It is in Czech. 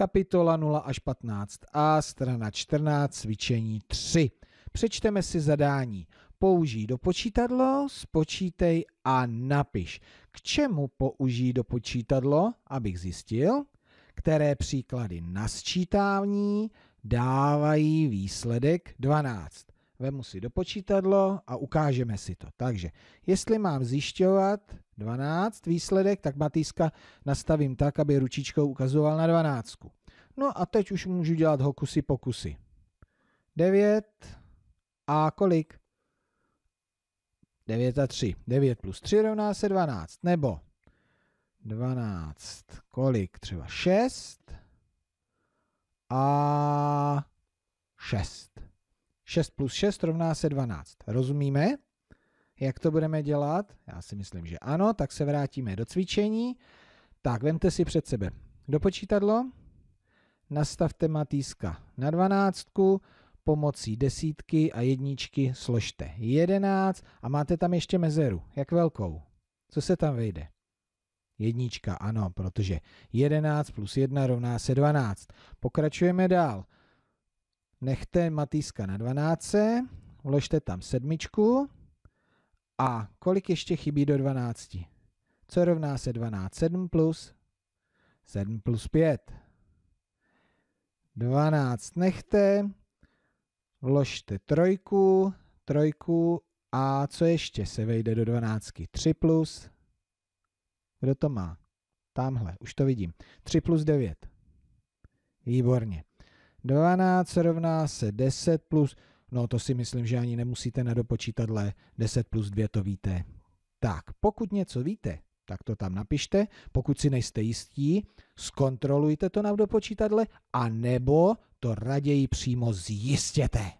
kapitola 0 až 15a, strana 14, cvičení 3. Přečteme si zadání. Použij do počítadlo, spočítej a napiš. K čemu použij do počítadlo, abych zjistil, které příklady na sčítání dávají výsledek 12. Vemu si do počítadlo a ukážeme si to. Takže, jestli mám zjišťovat 12 výsledek, tak Matýska nastavím tak, aby ručičkou ukazoval na 12. No a teď už můžu dělat hokusy pokusy. 9 a kolik? 9 a 3. 9 plus 3 rovná se 12. Nebo 12 kolik? Třeba 6 a 6. 6 plus 6 rovná se 12. Rozumíme? Jak to budeme dělat? Já si myslím, že ano, tak se vrátíme do cvičení. Tak, vemte si před sebe do počítadlo, nastavte matýska na dvanáctku, pomocí desítky a jedničky složte 11 a máte tam ještě mezeru. Jak velkou? Co se tam vejde? Jednička, ano, protože 11 plus 1 rovná se 12. Pokračujeme dál. Nechte matýska na 12, vložte tam sedmičku, a kolik ještě chybí do 12? Co rovná se 12? 7 plus 7 plus 5. 12 nechte, vložte trojku, trojku a co ještě se vejde do 12? 3 plus, kdo to má? Tamhle, už to vidím. 3 plus 9. Výborně. 12 rovná se 10 plus No to si myslím, že ani nemusíte na dopočítadle 10 plus 2 to víte. Tak, pokud něco víte, tak to tam napište. Pokud si nejste jistí, zkontrolujte to na dopočítadle a nebo to raději přímo zjistěte.